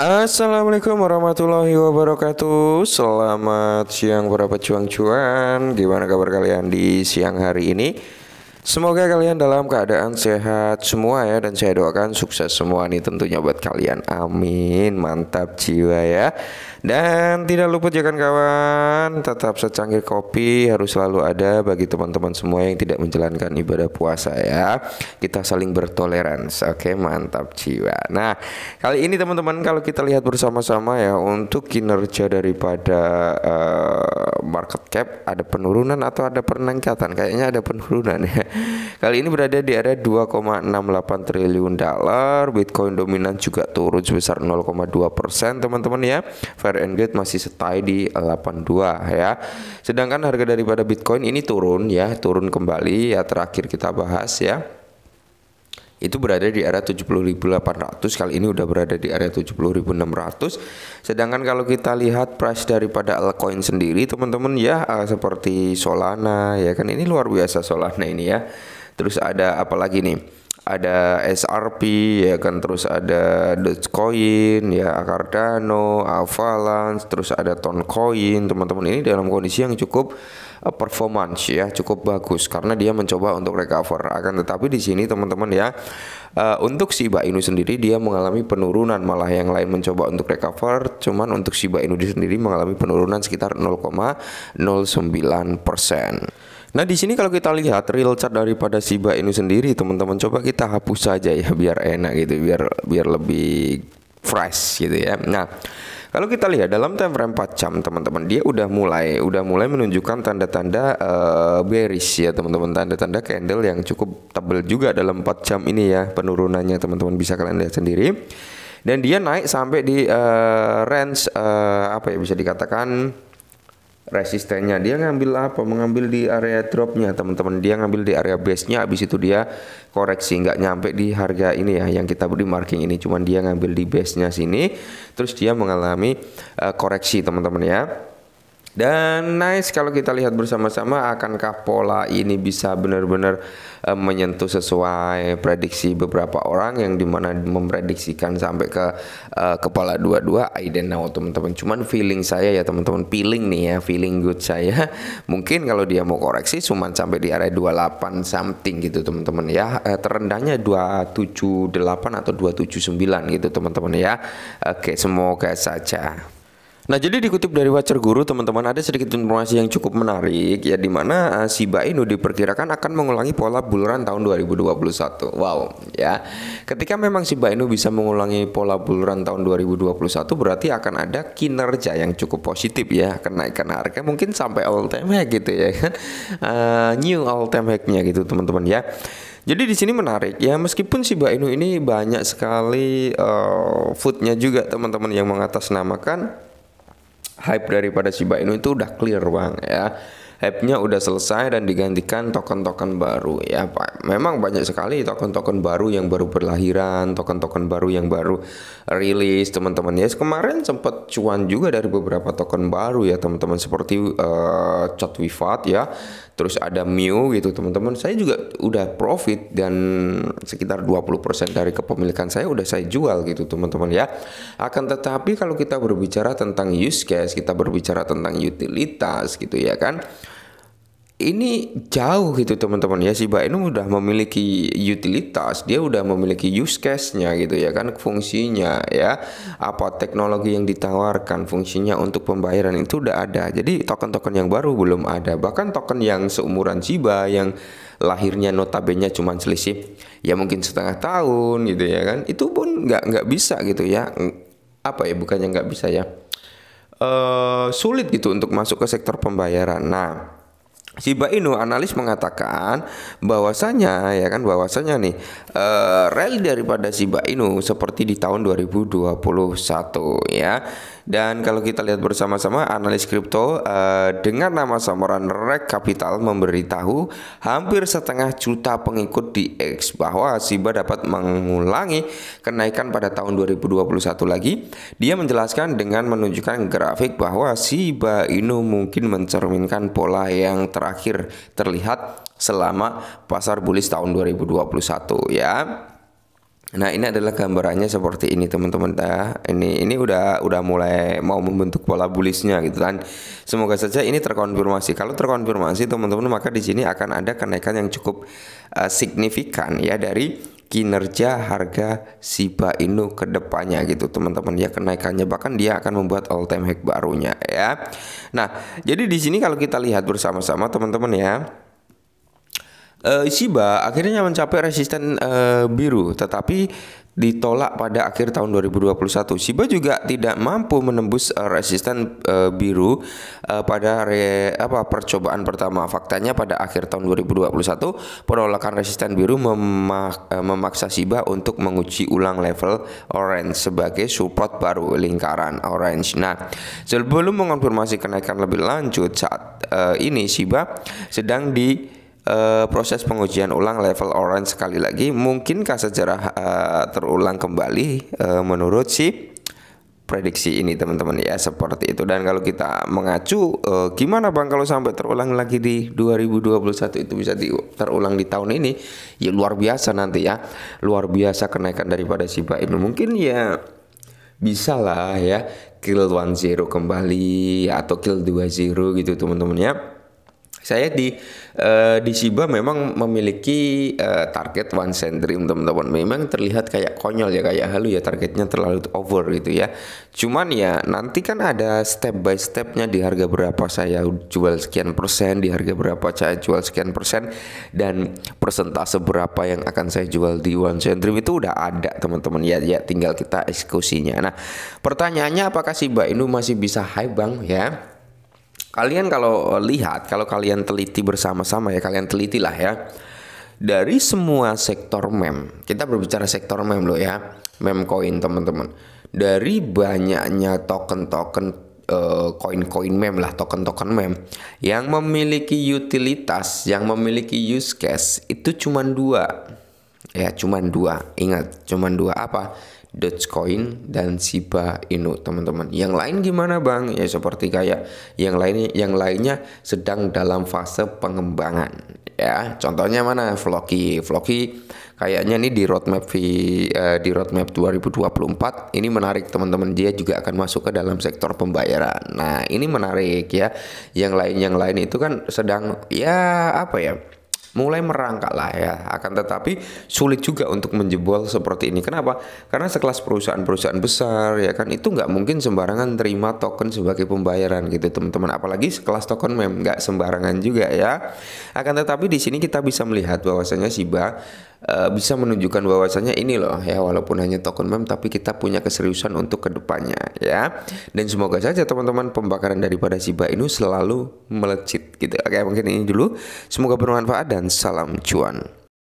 Assalamualaikum warahmatullahi wabarakatuh Selamat siang para pejuang cuan Gimana kabar kalian di siang hari ini? Semoga kalian dalam keadaan sehat semua ya dan saya doakan sukses semua nih tentunya buat kalian. Amin. Mantap jiwa ya. Dan tidak lupa ya kan kawan, tetap secangkir kopi harus selalu ada bagi teman-teman semua yang tidak menjalankan ibadah puasa ya. Kita saling bertoleransi. Oke, mantap jiwa. Nah, kali ini teman-teman kalau kita lihat bersama-sama ya untuk kinerja daripada uh, market cap ada penurunan atau ada peningkatan? Kayaknya ada penurunan ya. Kali ini berada di area 2,68 triliun dolar. Bitcoin dominan juga turun sebesar 0,2 persen teman-teman ya. Fair and good masih setai di 82 ya. Sedangkan harga daripada Bitcoin ini turun ya, turun kembali ya terakhir kita bahas ya itu berada di area 70.800 kali ini udah berada di area 70.600 sedangkan kalau kita lihat price daripada altcoin sendiri teman-teman ya eh, seperti Solana ya kan ini luar biasa Solana ini ya terus ada apa lagi nih ada SRP ya kan terus ada Dogecoin ya Cardano, Avalanche, terus ada Toncoin teman-teman ini dalam kondisi yang cukup eh, performance ya cukup bagus karena dia mencoba untuk recover akan tetapi di sini teman-teman ya uh, untuk Shiba Inu sendiri dia mengalami penurunan malah yang lain mencoba untuk recover cuman untuk Shiba Inu sendiri mengalami penurunan sekitar 0,09 persen. Nah di sini kalau kita lihat real chart daripada Shiba Inu sendiri teman-teman coba kita hapus saja ya biar enak gitu biar biar lebih fresh gitu ya. Nah kalau kita lihat dalam time frame 4 jam teman-teman dia udah mulai udah mulai menunjukkan tanda-tanda uh, bearish ya teman-teman tanda-tanda candle yang cukup tebel juga dalam 4 jam ini ya penurunannya teman-teman bisa kalian lihat sendiri dan dia naik sampai di uh, range uh, apa ya bisa dikatakan resistennya dia ngambil apa mengambil di area dropnya teman-teman dia ngambil di area base nya habis itu dia koreksi nggak nyampe di harga ini ya yang kita beri marking ini cuman dia ngambil di base nya sini terus dia mengalami uh, koreksi teman-teman ya dan nice kalau kita lihat bersama-sama akankah pola ini bisa benar-benar e, menyentuh sesuai prediksi beberapa orang yang dimana memprediksikan sampai ke e, kepala dua-dua I don't know teman-teman cuman feeling saya ya teman-teman feeling nih ya feeling good saya mungkin kalau dia mau koreksi cuman sampai di area 28 something gitu teman-teman ya e, terendahnya 278 atau 279 gitu teman-teman ya oke semoga saja Nah, jadi dikutip dari wajar Guru, teman-teman, ada sedikit informasi yang cukup menarik ya di mana uh, eh, Shiba Inu diperkirakan akan mengulangi pola buluran tahun 2021. Wow, ya. Ketika memang Shiba Inu bisa mengulangi pola buluran tahun 2021 berarti akan ada kinerja yang cukup positif ya, kenaikan harga mungkin sampai all time high gitu ya kan. Uh, new all time high-nya gitu, teman-teman ya. Jadi di sini menarik ya meskipun Shiba Inu ini banyak sekali uh, foodnya juga teman-teman yang mengatasnamakan hype daripada Shiba Inu itu udah clear bang ya hype udah selesai dan digantikan token-token baru ya Pak. Memang banyak sekali token-token baru yang baru berlahiran, token-token baru yang baru rilis teman-teman ya. Kemarin sempat cuan juga dari beberapa token baru ya teman-teman seperti uh, eh, Chatwifat ya. Terus ada Mew gitu teman-teman. Saya juga udah profit dan sekitar 20% dari kepemilikan saya udah saya jual gitu teman-teman ya. Akan tetapi kalau kita berbicara tentang use case, kita berbicara tentang utilitas gitu ya kan ini jauh gitu teman-teman ya Shiba Inu udah memiliki utilitas dia udah memiliki use case-nya gitu ya kan fungsinya ya apa teknologi yang ditawarkan fungsinya untuk pembayaran itu udah ada jadi token-token yang baru belum ada bahkan token yang seumuran Shiba yang lahirnya notabene cuma selisih ya mungkin setengah tahun gitu ya kan itu pun nggak nggak bisa gitu ya apa ya bukannya nggak bisa ya uh, sulit gitu untuk masuk ke sektor pembayaran nah Siba Inu analis mengatakan bahwasanya ya kan bahwasanya nih uh, rally daripada Siba Inu seperti di tahun 2021 ya dan kalau kita lihat bersama-sama, analis kripto uh, dengan nama samaran Rek Capital memberitahu hampir setengah juta pengikut di X bahwa Siba dapat mengulangi kenaikan pada tahun 2021 lagi. Dia menjelaskan dengan menunjukkan grafik bahwa Siba Inu mungkin mencerminkan pola yang terakhir terlihat selama pasar bullish tahun 2021 ya. Nah ini adalah gambarannya seperti ini teman-teman ya. Ini ini udah udah mulai mau membentuk pola bullishnya gitu kan. Semoga saja ini terkonfirmasi. Kalau terkonfirmasi teman-teman maka di sini akan ada kenaikan yang cukup uh, signifikan ya dari kinerja harga SIBA Inu kedepannya gitu teman-teman ya kenaikannya bahkan dia akan membuat all time high barunya ya. Nah, jadi di sini kalau kita lihat bersama-sama teman-teman ya uh, eh, Shiba akhirnya mencapai resisten uh, biru, tetapi ditolak pada akhir tahun 2021. Shiba juga tidak mampu menembus uh, resisten uh, biru uh, pada re, apa percobaan pertama. Faktanya pada akhir tahun 2021 penolakan resisten biru memak, memaksa Shiba untuk menguji ulang level orange sebagai support baru lingkaran orange. Nah, sebelum mengonfirmasi kenaikan lebih lanjut saat uh, ini Shiba sedang di uh, proses pengujian ulang level orange sekali lagi, mungkinkah sejarah uh, terulang kembali uh, menurut si prediksi ini teman-teman ya seperti itu dan kalau kita mengacu eh, gimana bang kalau sampai terulang lagi di 2021 itu bisa di, terulang di tahun ini ya luar biasa nanti ya luar biasa kenaikan daripada Shiba Inu mungkin ya bisa lah ya kill one zero kembali atau kill dua zero gitu teman-teman ya saya di uh, di Shiba memang memiliki uh, target one centrim teman-teman. Memang terlihat kayak konyol ya kayak halu ya targetnya terlalu over gitu ya. Cuman ya nanti kan ada step by stepnya di harga berapa saya jual sekian persen, di harga berapa saya jual sekian persen dan persentase berapa yang akan saya jual di one centrim itu udah ada teman-teman ya ya tinggal kita eksekusinya. Nah, pertanyaannya apakah Shiba Inu masih bisa high bang ya? Kalian kalau eh, lihat, kalau kalian teliti bersama-sama ya, kalian teliti lah ya. Dari semua sektor mem, kita berbicara sektor mem loh ya, mem coin teman-teman. Dari banyaknya token-token eh, koin-koin mem lah, token-token mem yang memiliki utilitas, yang memiliki use case itu cuma dua, ya cuma dua. Ingat, cuma dua apa? Dogecoin dan Shiba Inu teman-teman. Yang lain gimana bang? Ya seperti kayak yang lainnya yang lainnya sedang dalam fase pengembangan ya. Contohnya mana? Vlogi. Vlogi kayaknya nih di roadmap di, eh, di roadmap 2024 ini menarik teman-teman dia juga akan masuk ke dalam sektor pembayaran. Nah, ini menarik ya. Yang lain yang lain itu kan sedang ya apa ya? mulai merangkak lah ya. Akan tetapi sulit juga untuk menjebol seperti ini. Kenapa? Karena sekelas perusahaan-perusahaan besar ya kan itu nggak mungkin sembarangan terima token sebagai pembayaran gitu teman-teman. Apalagi sekelas token mem nggak sembarangan juga ya. Akan tetapi di sini kita bisa melihat bahwasanya Shiba Eh, bisa menunjukkan bahwasannya ini loh ya walaupun hanya token mem tapi kita punya keseriusan untuk kedepannya ya dan semoga saja teman-teman pembakaran daripada Shiba Inu selalu melecit gitu oke mungkin ini dulu semoga bermanfaat dan salam cuan